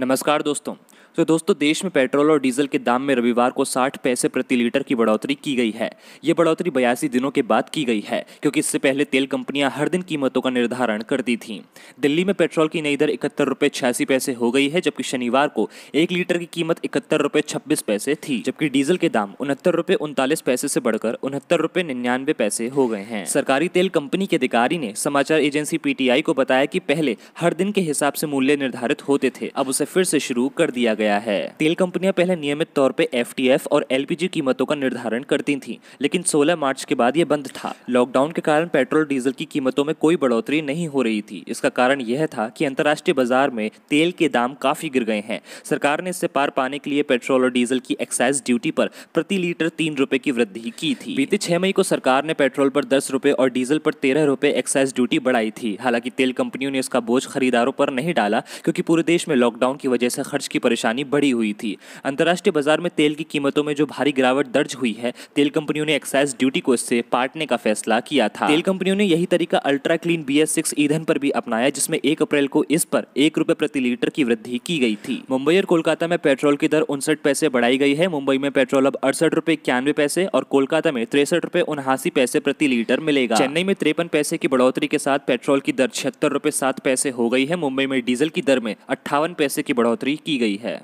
नमस्कार दोस्तों तो दोस्तों देश में पेट्रोल और डीजल के दाम में रविवार को 60 पैसे प्रति लीटर की बढ़ोतरी की गई है ये बढ़ोतरी बयासी दिनों के बाद की गई है क्योंकि इससे पहले तेल कंपनियां हर दिन कीमतों का निर्धारण करती थीं दिल्ली में पेट्रोल की नई दर इकहत्तर रुपये छियासी पैसे हो गई है जबकि शनिवार को एक लीटर की कीमत इकहत्तर रुपये छब्बीस पैसे थी जबकि डीजल के दाम उनहत्तर रुपये उनतालीस पैसे से बढ़कर उनहत्तर रुपये निन्यानवे पैसे हो गए हैं सरकारी तेल कंपनी के अधिकारी ने समाचार एजेंसी पीटीआई को बताया कि पहले हर दिन के हिसाब से मूल्य निर्धारित होते थे अब उसे फिर से शुरू कर दिया गया गया है तेल कंपनियां पहले नियमित तौर पर एफ और एलपीजी कीमतों का निर्धारण करती थी लेकिन सोलह मार्च के बाद ये बंद था लॉकडाउन के कारण पेट्रोल डीजल की कीमतों में कोई बढ़ोतरी नहीं हो रही थी इसका कारण यह था कि अंतर्राष्ट्रीय बाजार में तेल के दाम काफी गिर गए हैं सरकार ने इससे पार पाने के लिए पेट्रोल और डीजल की एक्साइज ड्यूटी पर प्रति लीटर तीन रुपए की वृद्धि की थी बीते छह मई को सरकार ने पेट्रोल पर दस रुपए और डीजल पर तेरह रुपए एक्साइज ड्यूटी बढ़ाई थी हालांकि तेल कंपनियों ने इसका बोझ खरीदारों पर नहीं डाला क्योंकि पूरे देश में लॉकडाउन की वजह से खर्च की परेशानी कमानी बढ़ी हुई थी अंतर्राष्ट्रीय बाजार में तेल की कीमतों में जो भारी गिरावट दर्ज हुई है तेल कंपनियों ने एक्साइज ड्यूटी को इससे पाटने का फैसला किया था तेल कंपनियों ने यही तरीका अल्ट्रा क्लीन बी ईंधन पर भी अपनाया जिसमें एक अप्रैल को इस पर एक रुपए प्रति लीटर की वृद्धि की गई थी मुंबई और कोलकाता में पेट्रोल की दर उनसठ पैसे बढ़ाई गई है मुंबई में पेट्रोल अब अड़सठ रुपए इक्यानवे पैसे और कोलकाता में तिरसठ रुपए उनासी पैसे प्रति लीटर मिलेगा चेन्नई में तिरपन पैसे की बढ़ोतरी के साथ पेट्रोल की दर छिहत्तर रुपए सात पैसे हो गई है मुंबई में डीजल की दर में अट्ठावन पैसे की बढ़ोतरी की गई है